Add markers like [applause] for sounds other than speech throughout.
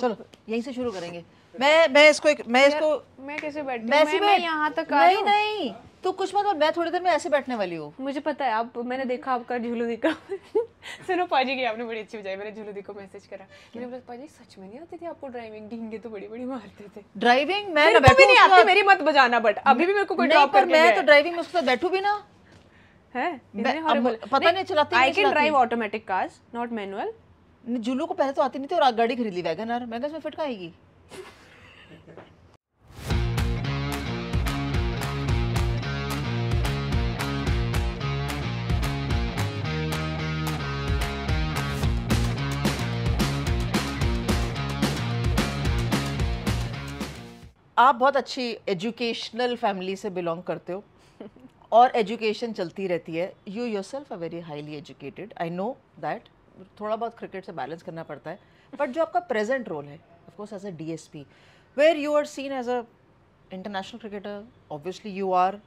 चलो यहीं से शुरू करेंगे मैं मैं इसको एक मैं इसको मैं कैसे बैठ मैं, मैं, मैं यहाँ तक नहीं नहीं तो कुछ मत मैं थोड़ी देर में ऐसे बैठने वाली हूँ मुझे पता है आप मैंने देखा आपका झूलू दिखा [laughs] सुनो पाजी की आपने बड़ी अच्छी बजाई मैंने झूलू दी को मैसेज करा मैंने बोला पाजी सच में नहीं आती थी आपको ड्राइविंग ढींगे तो बड़ी बड़ी मारते थे ड्राइविंग मैं ना बैठू नहीं आती मेरी मत बजाना बट अभी भी मेरे को कोई ड्रॉप करके मैं तो ड्राइविंग में उसके बैठू भी ना है पता नहीं चलाती I can drive automatic cars not manual जुलू को पहले तो आती नहीं थी और गाड़ी खरीद ली वैगन आर मैं उसमें फिट आएगी आप बहुत अच्छी एजुकेशनल फैमिली से बिलोंग करते हो और एजुकेशन चलती रहती है you yourself a very highly educated I know that थोड़ा बहुत क्रिकेट से बैलेंस करना पड़ता है बट जो आपका प्रेजेंट रोल है of course as a D S P where you are seen as a international cricketer obviously you are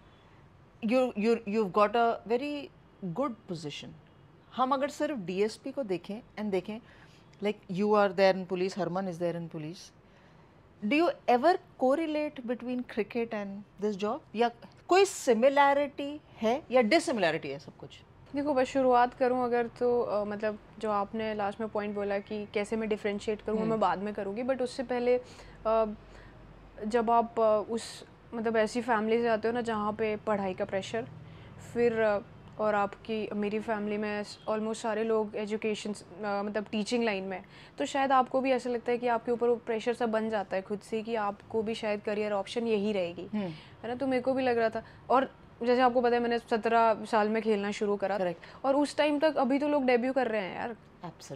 you you you got a very good position हम अगर सिर्फ डी एस पी को देखें and देखें like you are there in police Harman is there in police do you ever correlate between cricket and this job या कोई similarity है या डिसिमिलैरिटी है सब कुछ देखो बस शुरुआत करूँ अगर तो आ, मतलब जो आपने लास्ट में पॉइंट बोला कि कैसे मैं डिफ्रेंशिएट करूँगा हम्म। मैं बाद में करूँगी बट उससे पहले आ, जब आप आ, उस मतलब ऐसी फैमिली से आते हो ना जहाँ पे पढ़ाई का प्रेशर फिर आ, और आपकी मेरी फैमिली में ऑलमोस्ट सारे लोग एजुकेशन मतलब टीचिंग लाइन में तो शायद आपको भी ऐसा लगता है कि आपके ऊपर प्रेशर सा बन जाता है खुद से कि आपको भी शायद करियर ऑप्शन यही रहेगी हम्म। है ना तो मेरे को भी लग रहा था और जैसे आपको पता है मैंने सत्रह साल में खेलना शुरू करा Correct. और उस टाइम तक अभी तो लोग डेब्यू कर रहे हैं यार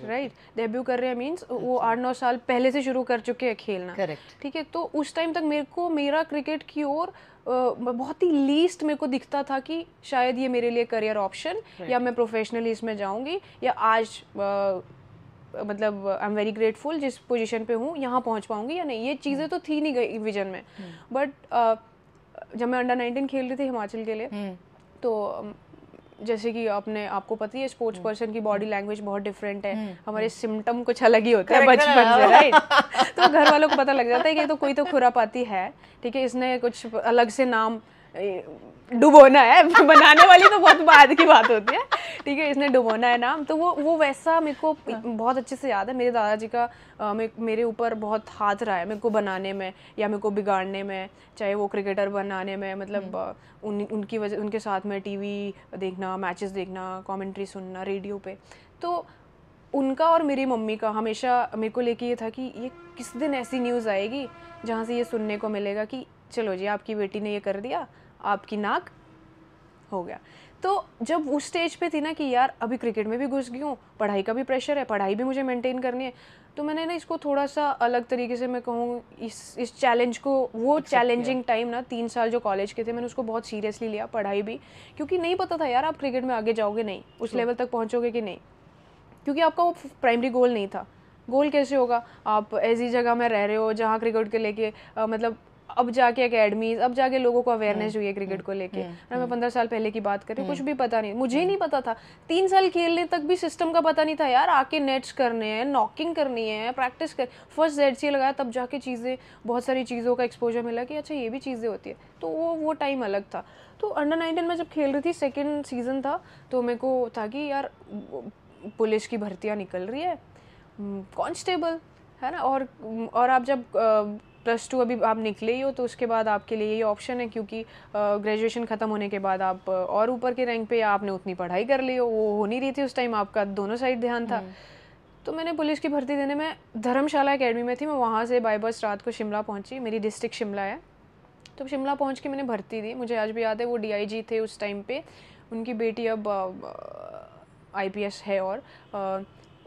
राइट डेब्यू कर रहे हैं मीन्स वो आठ नौ साल पहले से शुरू कर चुके हैं खेलना करेक्ट ठीक है तो उस टाइम तक मेरे को मेरा क्रिकेट की ओर बहुत ही लीस्ट मेरे को दिखता था कि शायद ये मेरे लिए करियर ऑप्शन या मैं प्रोफेशनली इसमें जाऊंगी या आज मतलब आई एम वेरी ग्रेटफुल जिस पोजीशन पे हूँ यहाँ पहुँच पाऊंगी या नहीं ये चीज़ें hmm. तो थी नहीं गई विजन में बट hmm. जब मैं अंडर नाइनटीन खेल रही थी हिमाचल के लिए हम्म। तो जैसे कि आपने आपको पता ही है स्पोर्ट्स हम्म। पर्सन की बॉडी लैंग्वेज बहुत डिफरेंट है हम्म। हमारे सिम्टम कुछ अलग ही होता है बचपन से राइट तो घर वालों को पता लग जाता है कि तो कोई तो खुरा पाती है ठीक है इसने कुछ अलग से नाम डुबोना है [laughs] बनाने वाली तो बहुत बाद की बात होती है ठीक है इसने डुबोना है नाम तो वो वो वैसा मेरे को हाँ। बहुत अच्छे से याद है मेरे दादाजी का मेरे ऊपर बहुत हाथ रहा है मेरे को बनाने में या मेरे को बिगाड़ने में चाहे वो क्रिकेटर बनाने में मतलब हम्म। उन उनकी वजह उनके साथ में टीवी देखना मैचेस देखना कमेंट्री सुनना रेडियो पे तो उनका और मेरी मम्मी का हमेशा मेरे को लेके ये था कि ये किस दिन ऐसी न्यूज़ आएगी जहाँ से ये सुनने को मिलेगा कि चलो जी आपकी बेटी ने ये कर दिया आपकी नाक हो गया तो जब उस स्टेज पे थी ना कि यार अभी क्रिकेट में भी घुस गई हूँ पढ़ाई का भी प्रेशर है पढ़ाई भी मुझे मेंटेन करनी है तो मैंने ना इसको थोड़ा सा अलग तरीके से मैं कहूँ इस इस चैलेंज को वो चैलेंजिंग टाइम ना तीन साल जो कॉलेज के थे मैंने उसको बहुत सीरियसली लिया पढ़ाई भी क्योंकि नहीं पता था यार आप क्रिकेट में आगे जाओगे नहीं उस लेवल तक पहुँचोगे कि नहीं क्योंकि आपका वो प्राइमरी गोल नहीं था गोल कैसे होगा आप ऐसी जगह में रह रहे हो जहाँ क्रिकेट के लेके मतलब अब जाके अकेडमीज अब जाके लोगों को अवेयरनेस हम्म, हुई है क्रिकेट को हम्म, लेके हम्म, मैं पंद्रह साल पहले की बात करी कुछ भी पता नहीं मुझे नहीं पता था तीन साल खेलने तक भी सिस्टम का पता नहीं था यार आके नेट्स करने हैं नॉकिंग करनी है प्रैक्टिस कर फर्स्ट जेड सी लगाया तब जाके चीज़ें बहुत सारी चीज़ों का एक्सपोजर मिला कि अच्छा ये भी चीज़ें होती है तो वो वो टाइम अलग था तो अंडर नाइनटीन में जब खेल रही थी सेकेंड सीज़न था तो मेरे को था कि यार पुलिस की भर्तियाँ निकल रही है कॉन्स्टेबल है ना और और आप जब प्लस टू अभी आप निकले ही हो तो उसके बाद आपके लिए ये ऑप्शन है क्योंकि ग्रेजुएशन ख़त्म होने के बाद आप और ऊपर के रैंक पे आपने उतनी पढ़ाई कर ली हो वो हो नहीं रही थी उस टाइम आपका दोनों साइड ध्यान था हम्म। तो मैंने पुलिस की भर्ती देने में धर्मशाला अकेडमी में थी मैं वहाँ से बाई बस रात को शिमला पहुँची मेरी डिस्ट्रिक्ट शिमला है तो शिमला पहुँच के मैंने भर्ती दी मुझे आज भी याद है वो डी थे उस टाइम पर उनकी बेटी अब आई है और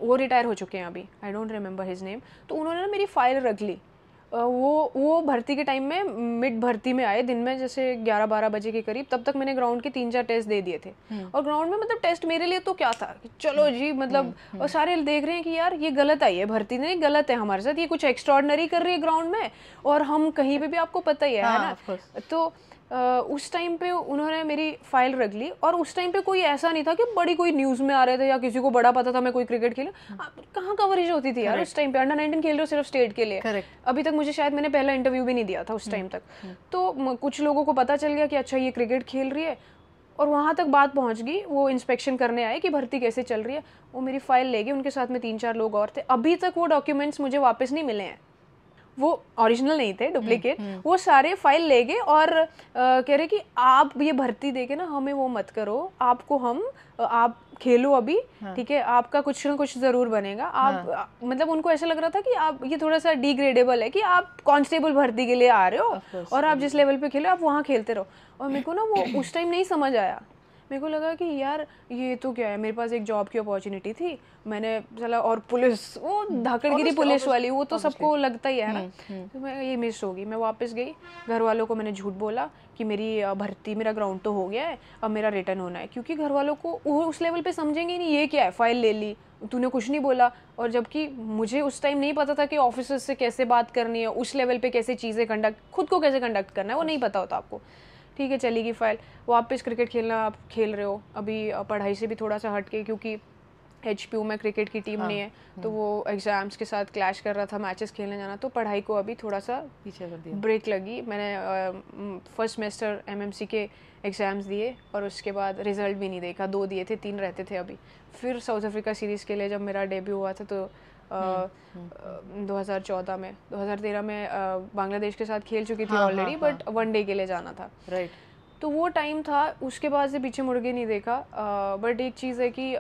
वो रिटायर हो चुके हैं अभी I don't remember his name तो उन्होंने ना मेरी फ़ाइल रख ली वो वो भर्ती के टाइम में मिड भर्ती में आए दिन में जैसे 11-12 बजे के करीब तब तक मैंने ग्राउंड के तीन चार टेस्ट दे दिए थे हम्म। और ग्राउंड में मतलब टेस्ट मेरे लिए तो क्या था चलो हम्म। जी मतलब हम्म। और सारे देख रहे हैं कि यार ये गलत आई है भर्ती नहीं गलत है हमारे साथ ये कुछ एक्स्ट्रॉर्डनरी कर रही है ग्राउंड में और हम कहीं पर भी आपको पता ही है हाँ, ना तो उस टाइम पे उन्होंने मेरी फाइल रख ली और उस टाइम पे कोई ऐसा नहीं था कि बड़ी कोई न्यूज़ में आ रहे थे या किसी को बड़ा पता था मैं कोई क्रिकेट खेला हम्म। कहाँ कवरेज होती थी यार उस टाइम पे अंडर नाइनटीन खेल रहे हो सिर्फ स्टेट के लिए अभी तक मुझे शायद मैंने पहला इंटरव्यू भी नहीं दिया था उस टाइम हम्म। तक हम्म। तो कुछ लोगों को पता चल गया कि अच्छा ये क्रिकेट खेल रही है और वहाँ तक बात पहुँच गई वो इंस्पेक्शन करने आए कि भर्ती कैसे चल रही है वो मेरी फाइल ले गई उनके साथ में तीन चार लोग और थे अभी तक वो डॉक्यूमेंट्स मुझे वापस नहीं मिले हैं वो ओरिजिनल नहीं थे डुप्लीकेट हम्म, हम्म। वो सारे फाइल ले गए और आ, कह रहे कि आप ये भर्ती देके ना हमें वो मत करो आपको हम आप खेलो अभी हाँ। ठीक है आपका कुछ ना कुछ जरूर बनेगा आप हाँ। मतलब उनको ऐसा लग रहा था कि आप ये थोड़ा सा डिग्रेडेबल है कि आप कांस्टेबल भर्ती के लिए आ रहे हो और आप हाँ। जिस लेवल पे खेलो आप वहाँ खेलते रहो और मेरे को ना वो [coughs] उस टाइम नहीं समझ आया मेरे को लगा कि यार ये तो क्या है मेरे पास एक जॉब की अपॉर्चुनिटी थी मैंने चला और पुलिस वो हम्म। धाकड़गिरी पुलिस वाली वो तो सबको लगता ही है ना हम्म, हम्म। तो मैं ये मिस होगी मैं वापस गई घर वालों को मैंने झूठ बोला कि मेरी भर्ती मेरा ग्राउंड तो हो गया है अब मेरा रिटर्न होना है क्योंकि घर वालों को उस लेवल पर समझेंगे नहीं ये क्या है फाइल ले ली तूने कुछ नहीं बोला और जबकि मुझे उस टाइम नहीं पता था कि ऑफिसर्स से कैसे बात करनी है उस लेवल पे कैसे चीज़ें कंडक्ट खुद को कैसे कंडक्ट करना है वो नहीं पता होता आपको ठीक है चलेगी फाइल वापस क्रिकेट खेलना आप खेल रहे हो अभी पढ़ाई से भी थोड़ा सा हट के क्योंकि एच में क्रिकेट की टीम हाँ, नहीं है हाँ। तो वो एग्ज़ाम्स के साथ क्लैश कर रहा था मैचेस खेलने जाना तो पढ़ाई को अभी थोड़ा सा पीछे कर दिया ब्रेक लगी मैंने फर्स्ट सेमेस्टर एम के एग्ज़ाम्स दिए और उसके बाद रिजल्ट भी नहीं देखा दो दिए थे तीन रहते थे अभी फिर साउथ अफ्रीका सीरीज़ के लिए जब मेरा डेब्यू हुआ था तो 2014 हम्म, हम्म। में 2013 में बांग्लादेश के साथ खेल चुकी थी ऑलरेडी बट वन डे के लिए जाना था राइट तो वो टाइम था उसके बाद से पीछे मुड़के नहीं देखा बट एक चीज़ है कि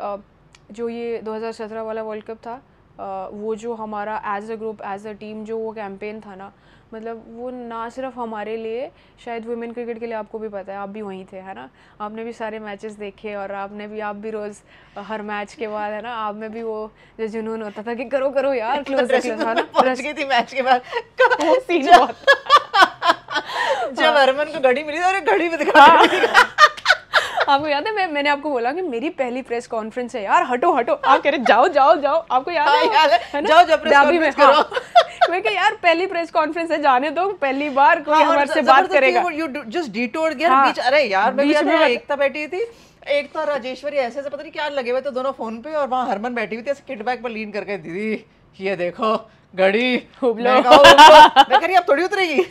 जो ये 2017 वाला वर्ल्ड कप था वो जो हमारा as a group as a team जो वो कैंपेन था ना मतलब वो ना सिर्फ हमारे लिए शायद वुमेन क्रिकेट के लिए आपको भी पता है आप भी वहीं थे है ना आपने भी सारे मैचेस देखे और आपने भी आप भी रोज़ हर मैच के बाद है ना आप में भी वो जो जुनून होता था कि करो करो यार क्लोज तो है ना पहुंच गई थी मैच के बाद सीन [laughs] जब अरमन [laughs] हाँ। को घड़ी मिली थी और घड़ी में दिखा हाँ। आपको याद है मैं मैंने आपको बोला कि मेरी पहली प्रेस कॉन्फ्रेंस है यार हटो हटो आप कह रहे जाओ जाओ जाओ आपको याद हाँ, है याद है जाओ जाओ प्रेस कॉन्फ्रेंस करो हाँ। मैं कह यार पहली प्रेस कॉन्फ्रेंस है जाने दो पहली बार कोई हाँ, हमारे से बात करेगा यू जस्ट डिटोर गया बीच अरे यार मैं एकता बैठी थी एक तो राजेश्वरी ऐसे ऐसे पता नहीं क्या लगे हुए थे दोनों फोन पे और वहाँ हरमन बैठी हुई थी ऐसे किट बैग पर लीन करके दीदी ये देखो घड़ी मैं कह रही आप थोड़ी उतरेगी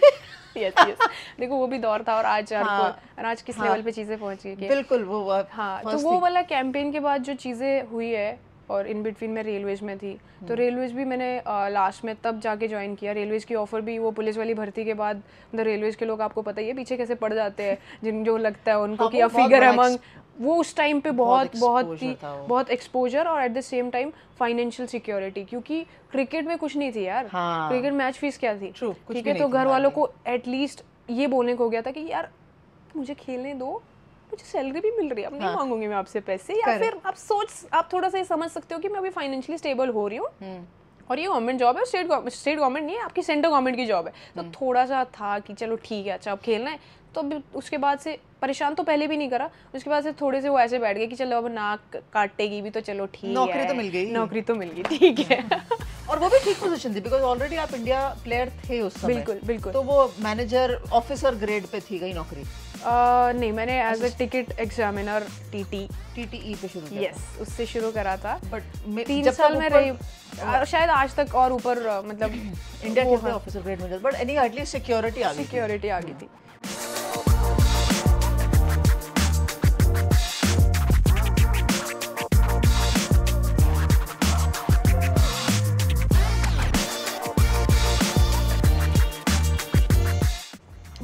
[laughs] yes, yes. देखो वो भी दौर था और आज हाँ, को, और आज किस हाँ, लेवल पे चीज़ें पहुंच गई बिल्कुल वो हाँ तो वो वाला कैंपेन के बाद जो चीज़ें हुई है और इन बिटवीन मैं रेलवेज में थी तो रेलवेज हम्म। भी मैंने लास्ट में तब जाके ज्वाइन किया रेलवेज की ऑफ़र भी वो पुलिस वाली भर्ती के बाद रेलवेज मतलब के लोग आपको पता ही है पीछे कैसे पड़ जाते हैं जिन जो लगता है उनको हाँ, कि फिगर अमंग वो उस टाइम पे बहुत बहुत ही बहुत एक्सपोजर और at the same time financial security क्योंकि क्रिकेट में कुछ नहीं थी यार हाँ। क्रिकेट मैच फीस क्या थी ठीक है तो घर वालों को एटलीस्ट ये बोलने को हो गया था कि यार मुझे खेलने दो मुझे सैलरी भी मिल रही है अब नहीं हाँ। मांगूंगी मैं आपसे पैसे या फिर आप सोच आप थोड़ा सा ये समझ सकते हो कि मैं अभी फाइनेंशियली स्टेबल हो रही हूँ हम्म। और ये गवर्नमेंट जॉब है स्टेट स्टेट गवर्नमेंट नहीं है आपकी सेंट्रल गवर्नमेंट की जॉब है तो हम्म। थोड़ा सा था कि चलो ठीक है अच्छा अब खेलना है तो अब उसके बाद से परेशान तो पहले भी नहीं करा उसके बाद से थोड़े से वो ऐसे बैठ गए कि चलो अब नाक काटेगी भी तो चलो ठीक नौकरी तो मिल गई नौकरी तो मिल गई ठीक है [laughs] और वो भी ठीक पोजीशन थी बिकॉज ऑलरेडी आप इंडिया प्लेयर थे उस समय बिल्कुल बिल्कुल तो वो मैनेजर ऑफिसर ग्रेड पे थी गई नौकरी नहीं मैंने as a ticket examiner T T T T E पे शुरू यस उससे शुरू करा था बट तीन साल में रही शायद आज तक और ऊपर मतलब इंडिया ऑफिसर ग्रेड मिल बट एनी एटलीस्ट सिक्योरिटी आ गई सिक्योरिटी आ गई थी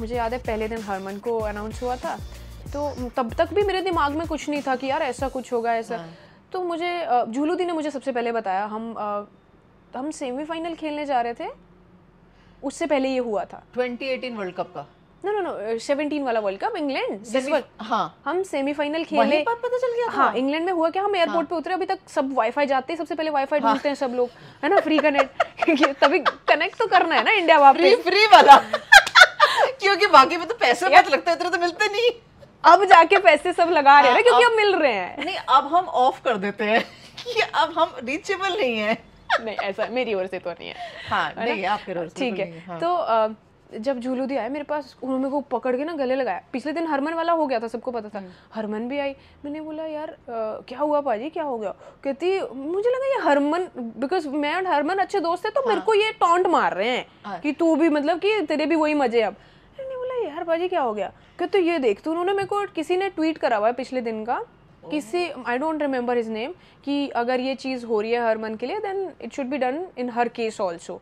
मुझे याद है पहले दिन हरमन को अनाउंस हुआ था तो तब तक भी मेरे दिमाग में कुछ नहीं था कि यार ऐसा कुछ होगा ऐसा हाँ। तो मुझे झूलू दी ने मुझे सबसे पहले बताया हम हम सेमीफाइनल खेलने जा रहे थे उससे पहले ये हुआ था 2018 वर्ल्ड कप का नो नो नो 17 वाला वर्ल्ड कप इंग्लैंड हाँ हम सेमीफाइनल खेले पता चल गया हाँ इंग्लैंड में हुआ क्या हम एयरपोर्ट हाँ. पे उतरे अभी तक सब वाईफाई जाते हैं सबसे पहले वाईफाई हाँ। ढूंढते हैं सब लोग है ना फ्री [laughs] कनेक्ट तभी कनेक्ट तो करना है ना इंडिया वापस फ्री वाला [laughs] क्योंकि बाकी में तो पैसे बहुत लगते हैं इतने तो मिलते नहीं अब जाके पैसे सब लगा रहे हैं क्योंकि अब मिल रहे हैं नहीं अब हम ऑफ कर देते हैं [laughs] कि अब हम रीचेबल नहीं है नहीं ऐसा मेरी ओर से तो नहीं है हाँ नहीं आपके ओर से तो ठीक है हाँ। तो जब झूलू दी आया मेरे पास उन्होंने को पकड़ के ना गले लगाया पिछले दिन हरमन वाला हो गया था सबको पता था हम्म। हरमन भी आई मैंने बोला यार आ, क्या हुआ पाजी क्या हो गया कहती मुझे लगा ये हरमन बिकॉज मैं और हरमन अच्छे दोस्त है तो हाँ। मेरे को ये टॉन्ट मार रहे हैं हाँ. कि तू भी मतलब कि तेरे भी वही मजे अब यार भाजी क्या हो गया कि तो ये देख तो उन्होंने मेरे को किसी ने ट्वीट करा हुआ है पिछले दिन का किसी I don't remember his name कि अगर ये चीज़ हो रही है हर मन के लिए then it should be done in her case also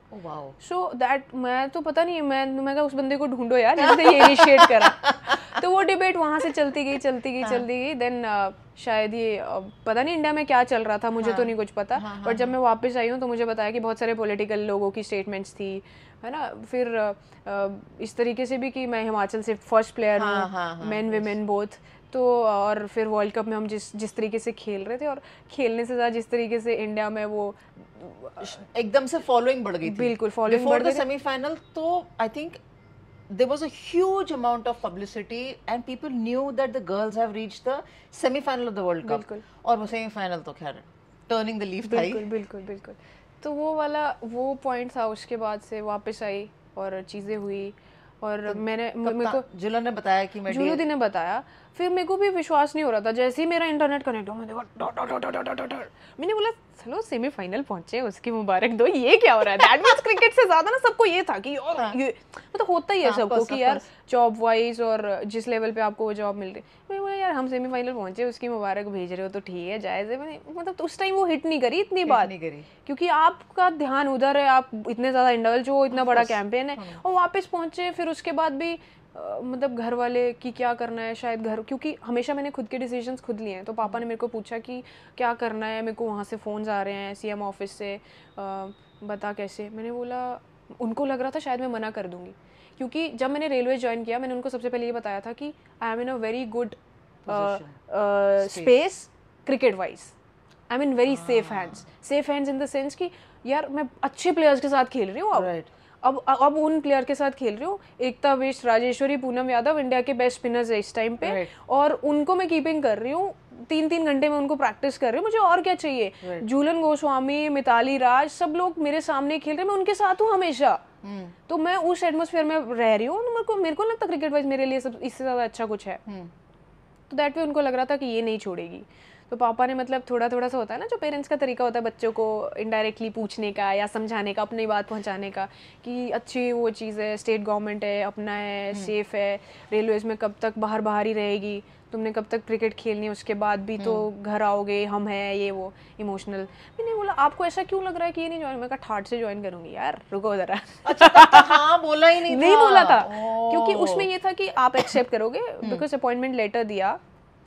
so that मैं तो पता नहीं मैं मैं उस बंदे को ढूंढो यार ये इनिशिएट करा [laughs] तो वो डिबेट वहाँ से चलती गई चलती गई हाँ। चलती गई देन uh, शायद ये पता नहीं इंडिया में क्या चल रहा था मुझे तो हाँ, तो नहीं कुछ पता हाँ, हाँ, बट जब हाँ। मैं वापस आई हूँ तो मुझे बताया कि बहुत सारे पॉलिटिकल लोगों की स्टेटमेंट्स थी है ना फिर इस तरीके से भी कि मैं हिमाचल से फर्स्ट प्लेयर हाँ, हूँ मैन वेमेन बोथ तो और फिर वर्ल्ड कप में हम जिस जिस तरीके से खेल रहे थे और खेलने से ज़्यादा जिस तरीके से इंडिया में वो एकदम से फॉलोइंग बढ़ गई थी बिल्कुल फॉलोइंग बढ़ गई सेमीफाइनल तो I think there was a huge amount of publicity and people knew that the girls have reached the semi final of the world cup और वो semi final तो खैर turning the leaf था बिल्कुल बिल्कुल बिल्कुल तो वो वाला वो point था उसके बाद से वापस आई और चीज़ें हुई और तो मैंने मेरे को जुलन ने बताया कि मैं जुलूदी ने बताया फिर मेरे को भी विश्वास नहीं हो रहा था जैसे ही मेरा इंटरनेट कनेक्ट हो मैंने मैंने बोला चलो सेमीफाइनल पहुंचे उसकी मुबारक दो ये क्या हो रहा है दैट क्रिकेट से ज्यादा ना सबको ये था कि और हाँ। ये मतलब होता ही है हाँ, सबको कि यार जॉब वाइज और जिस लेवल पे आपको वो जॉब मिल रही मैंने बोला यार हम सेमीफाइनल पहुंचे उसकी मुबारक भेज रहे हो तो ठीक है जायज है मैंने मतलब तो उस टाइम वो हिट नहीं करी इतनी बात नहीं करी क्योंकि आपका ध्यान उधर है आप इतने ज्यादा इंडल्ज हो इतना बड़ा कैंपेन है हाँ। और वापस पहुंचे फिर उसके बाद भी मतलब घर वाले कि क्या करना है शायद घर क्योंकि हमेशा मैंने खुद के डिसीजंस खुद लिए हैं तो पापा ने मेरे को पूछा कि क्या करना है मेरे को वहाँ से फ़ोन आ रहे हैं सीएम ऑफिस से आ, बता कैसे मैंने बोला उनको लग रहा था शायद मैं मना कर दूँगी क्योंकि जब मैंने रेलवे ज्वाइन किया मैंने उनको सबसे पहले ये बताया था कि I am in a very good space cricket wise I mean very safe hands safe hands in the sense कि यार मैं अच्छे प्लेयर्स के साथ खेल रही हूँ अब right. अब अब उन प्लेयर के साथ खेल रही हूँ एकता विश्व राजेश्वरी पूनम यादव इंडिया के बेस्ट स्पिनर्स है इस टाइम पे right. और उनको मैं कीपिंग कर रही हूँ तीन तीन घंटे में उनको प्रैक्टिस कर रही हूँ मुझे और क्या चाहिए right. जूलन गोस्वामी मिताली राज सब लोग मेरे सामने खेल रहे मैं उनके साथ हूँ हमेशा hmm. तो मैं उस एटमोसफेयर में रह रही हूँ तो मेरे को मेरे को लगता क्रिकेट वाइज मेरे लिए सब इससे ज़्यादा अच्छा कुछ है हम्म। तो दैट वे उनको लग रहा था कि ये नहीं छोड़ेगी तो पापा ने मतलब थोड़ा थोड़ा सा होता है ना जो पेरेंट्स का तरीका होता है बच्चों को इनडायरेक्टली पूछने का या समझाने का अपनी बात पहुंचाने का कि अच्छी वो चीज़ है स्टेट गवर्नमेंट है अपना है सेफ़ हम्म। है रेलवेज में कब तक बाहर बाहर ही रहेगी तुमने कब तक क्रिकेट खेलनी है उसके बाद भी तो हम्म। घर आओगे हम हैं ये वो इमोशनल मैंने बोला आपको ऐसा क्यों लग रहा है कि ये नहीं ज्वाइन मैं का ठाट से ज्वाइन करूंगी यार रुको जरा अच्छा हाँ बोला ही नहीं [laughs] नहीं बोला था क्योंकि उसमें ये था कि आप एक्सेप्ट करोगे बिकॉज अपॉइंटमेंट लेटर दिया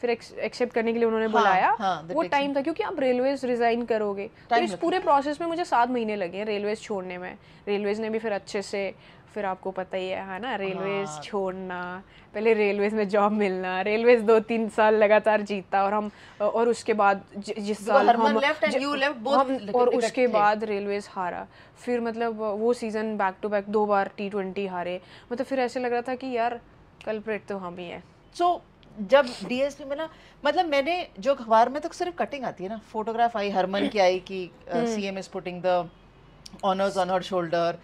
फिर एक्सेप्ट करने के लिए उन्होंने हाँ, बुलाया हाँ, वो टाइम था क्योंकि आप रेलवे रिजाइन करोगे तो इस पूरे प्रोसेस में मुझे सात महीने लगे रेलवे छोड़ने में रेलवे ने भी फिर अच्छे से फिर आपको पता ही है ना रेलवे हाँ। छोड़ना पहले रेलवे में जॉब मिलना रेलवे दो तीन साल लगातार जीता और हम और उसके बाद ज, जिस साल हम, लेफ्ट एंड लेफ्ट बोथ हम और उसके बाद रेलवे हारा फिर मतलब वो सीज़न बैक टू बैक दो बार टी ट्वेंटी हारे मतलब फिर ऐसे लग रहा था कि यार कल्प्रेट तो हम ही है सो जब डीएसपी में ना मतलब मैंने जो अखबार में तो सिर्फ कटिंग आती है ना फोटोग्राफ आई हरमन की आई कि C M is putting the honours on her shoulder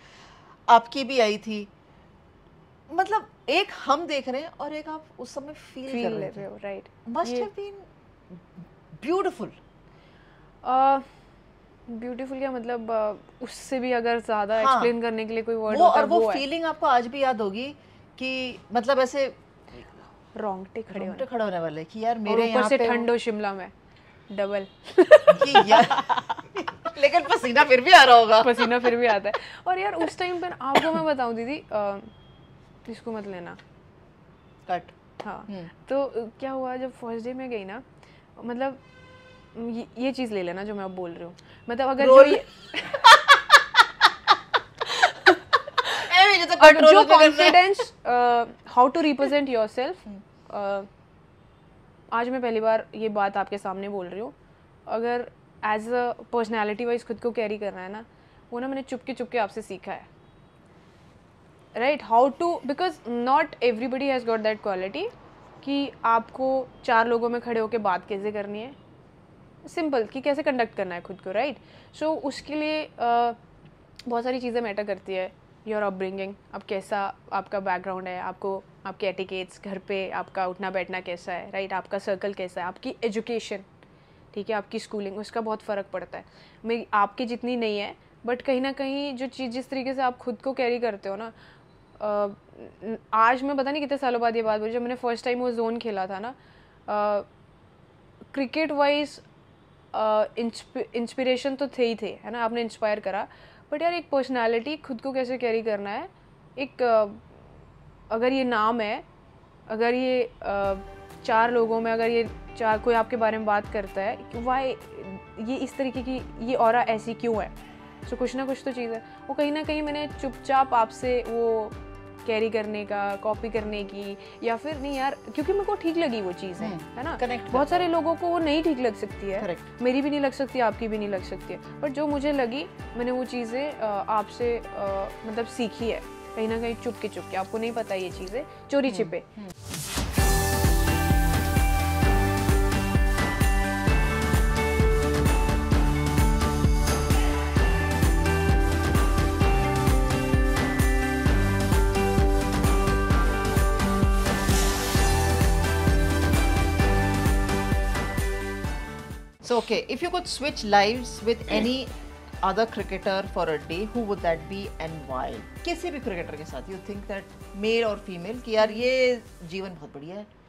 आपकी भी आई थी मतलब एक हम देख रहे हैं और एक आप उस समय फील, कर रहे, रहे हो right must have been beautiful beautiful क्या मतलब उससे भी अगर ज्यादा एक्सप्लेन हाँ। करने के लिए कोई वर्ड वो और वो फीलिंग आपको आज भी याद होगी कि मतलब ऐसे रोंगटे खड़े रोंगटे खड़े होने वाले कि यार मेरे ऊपर से ठंड हो शिमला में डबल [laughs] लेकिन पसीना फिर भी आ रहा होगा पसीना फिर भी आता है और यार उस टाइम पर आपको मैं बताऊं दीदी इसको मत लेना कट हाँ हम्म। तो क्या हुआ जब फर्स्ट डे में गई ना मतलब ये, ये चीज़ ले लेना जो मैं अब बोल रही हूँ मतलब अगर जो ये [laughs] जो confidence how to represent yourself आज मैं पहली बार ये बात आपके सामने बोल रही हूँ अगर एज अ पर्सनैलिटी वाइज खुद को कैरी करना है ना वो ना मैंने चुपके चुपके आपसे सीखा है right how to because not everybody has got that quality कि आपको चार लोगों में खड़े होकर बात कैसे करनी है सिंपल कि कैसे कंडक्ट करना है खुद को राइट सो so, उसके लिए uh, बहुत सारी चीज़ें मैटर करती है योर अपब्रिंगिंग अब कैसा आपका बैकग्राउंड है आपको आपके एटिकेट्स घर पे आपका उठना बैठना कैसा है राइट आपका सर्कल कैसा है आपकी एजुकेशन ठीक है आपकी स्कूलिंग उसका बहुत फ़र्क पड़ता है मेरी आपकी जितनी नहीं है बट कहीं ना कहीं जो चीज़ जिस तरीके से आप खुद को कैरी करते हो ना आज मैं पता नहीं कितने सालों बाद ये बात बोली जब मैंने फ़र्स्ट टाइम वो जोन खेला था ना क्रिकेट वाइज इंस्पिरेशन तो थे ही थे है ना आपने इंस्पायर करा बट यार एक पर्सनालिटी खुद को कैसे कैरी करना है एक अगर ये नाम है अगर ये चार लोगों में अगर ये चार कोई आपके बारे में बात करता है कि वाई ये इस तरीके की ये और ऐसी क्यों है सो so, कुछ ना कुछ तो चीज़ है वो कहीं ना कहीं मैंने चुपचाप आपसे वो कैरी करने का कॉपी करने की या फिर नहीं यार क्योंकि मेरे को ठीक लगी वो चीज़ें हम्म, है ना कनेक्ट बहुत सारे लोगों को वो नहीं ठीक लग सकती है Correct. मेरी भी नहीं लग सकती आपकी भी नहीं लग सकती है बट जो मुझे लगी मैंने वो चीज़ें आपसे मतलब सीखी है कहीं ना कहीं चुप के चुप के आपको नहीं पता ये चीज़ें चोरी हम्म, छिपे हम्म। Okay, if you could switch lives with any other cricketer for a day, who would that be and why? किसी भी क्रिकेटर के साथ यू थिंक दैट मेल और फीमेल कि यार ये जीवन बहुत बढ़िया है